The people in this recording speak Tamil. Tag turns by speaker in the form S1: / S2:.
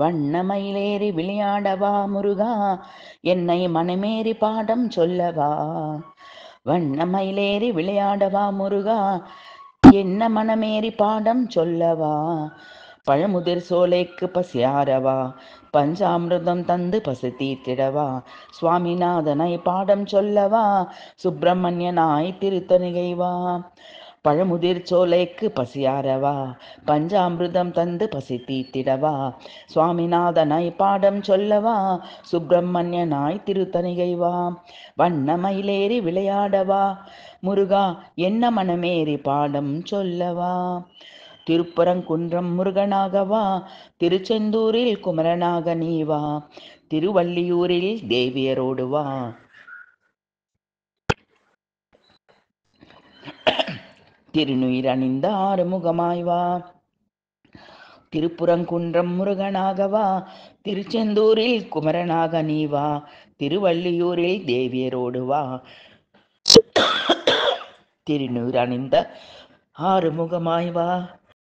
S1: வண்ணமயிலேறி விளையாடவா முருகா என்னை மனமேறி பாடம் சொல்லவா வண்ணமயிலேறி விளையாடவா முருகா என்ன மனமேறி பாடம் சொல்லவா பழமுதிர் சோலைக்கு பசியாரவா பஞ்சாமிர்தம் தந்து பசி தீர்த்திடவா சுவாமிநாதனை பாடம் சொல்லவா சுப்பிரமணியனாய் திருத்தணிகைவா பழமுதிர் சோலைக்கு பசியாரவா பஞ்சாமிரதம் தந்து பசி தீத்திடவா சுவாமிநாதனாய் பாடம் சொல்லவா சுப்பிரமணியனாய் திருத்தணிகைவா வண்ணமயிலேறி விளையாடவா முருகா என்ன மனமேறி பாடம் சொல்லவா திருப்புறங்குன்றம் முருகனாகவா திருச்செந்தூரில் குமரனாக நீவா திருவள்ளியூரில் தேவியரோடுவா திருநுயிர் அணிந்த ஆறுமுகமாய் வா திருப்புறங்குன்றம் முருகனாகவா திருச்செந்தூரில் குமரனாக நீவா திருவள்ளியூரில் தேவியரோடு வா திருநூறு அணிந்த ஆறுமுகமாய்வா